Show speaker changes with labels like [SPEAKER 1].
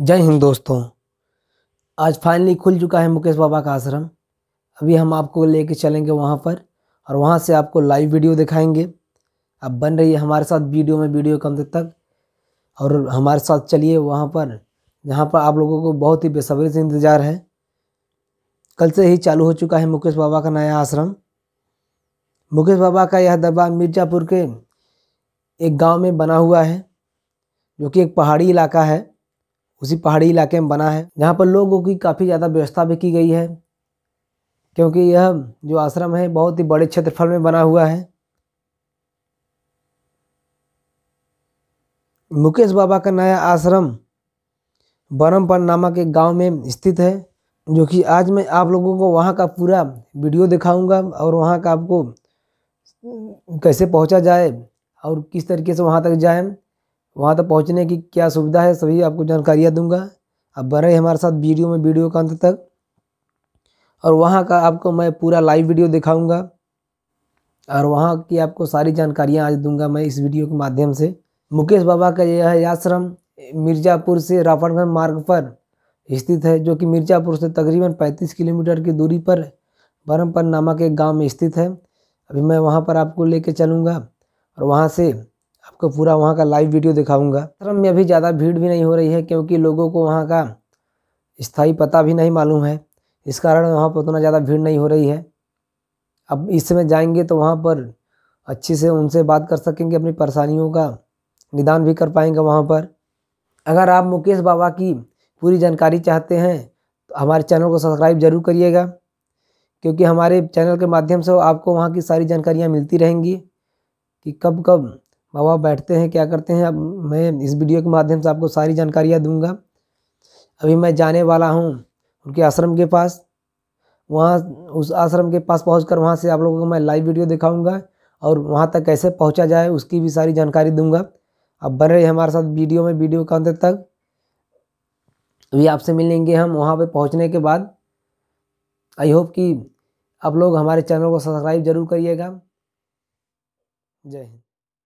[SPEAKER 1] जय हिंद दोस्तों आज फाइनली खुल चुका है मुकेश बाबा का आश्रम अभी हम आपको लेके चलेंगे वहाँ पर और वहाँ से आपको लाइव वीडियो दिखाएंगे आप बन रही है हमारे साथ वीडियो में वीडियो कम तक तक और हमारे साथ चलिए वहाँ पर जहाँ पर आप लोगों को बहुत ही बेसब्री से इंतज़ार है कल से ही चालू हो चुका है मुकेश बाबा का नया आश्रम मुकेश बाबा का यह दरबार मिर्ज़ापुर के एक गाँव में बना हुआ है जो कि एक पहाड़ी इलाका है उसी पहाड़ी इलाके में बना है जहाँ पर लोगों की काफ़ी ज़्यादा व्यवस्था भी की गई है क्योंकि यह जो आश्रम है बहुत ही बड़े क्षेत्रफल में बना हुआ है मुकेश बाबा का नया आश्रम बरमपन नामक एक गांव में स्थित है जो कि आज मैं आप लोगों को वहां का पूरा वीडियो दिखाऊंगा और वहां का आपको कैसे पहुंचा जाए और किस तरीके से वहां तक जाए वहाँ तक पहुँचने की क्या सुविधा है सभी आपको जानकारियाँ दूंगा आप बने हमारे साथ वीडियो में वीडियो का अंत तक और वहाँ का आपको मैं पूरा लाइव वीडियो दिखाऊंगा और वहाँ की आपको सारी जानकारियाँ आज दूंगा मैं इस वीडियो के माध्यम से मुकेश बाबा का यह आश्रम मिर्ज़ापुर से राफड़गंज मार्ग पर स्थित है जो कि मिर्ज़ापुर से तकरीबन पैंतीस किलोमीटर की दूरी पर बरमपन नामक एक गांव में स्थित है अभी मैं वहां पर आपको कर चलूँगा और वहां से आपको पूरा वहाँ का लाइव वीडियो दिखाऊंगा धर्म में अभी ज़्यादा भीड़ भी नहीं हो रही है क्योंकि लोगों को वहाँ का स्थाई पता भी नहीं मालूम है इस कारण वहाँ पर उतना ज़्यादा भीड़ नहीं हो रही है अब इस समय जाएंगे तो वहाँ पर अच्छे से उनसे बात कर सकेंगे अपनी परेशानियों का निदान भी कर पाएंगे वहाँ पर अगर आप मुकेश बाबा की पूरी जानकारी चाहते हैं तो हमारे चैनल को सब्सक्राइब जरूर करिएगा क्योंकि हमारे चैनल के माध्यम से आपको वहाँ की सारी जानकारियाँ मिलती रहेंगी कि कब कब माँ बाप बैठते हैं क्या करते हैं अब मैं इस वीडियो के माध्यम से आपको सारी जानकारियाँ दूंगा अभी मैं जाने वाला हूँ उनके आश्रम के पास वहाँ उस आश्रम के पास पहुँच कर वहाँ से आप लोगों को मैं लाइव वीडियो दिखाऊँगा और वहाँ तक कैसे पहुँचा जाए उसकी भी सारी जानकारी दूँगा अब बन रहे हमारे साथ वीडियो में वीडियो का अंत तक अभी आपसे मिलेंगे हम वहाँ पर पहुँचने के बाद आई होप कि आप लोग हमारे चैनल को सब्सक्राइब जरूर करिएगा जय हिंद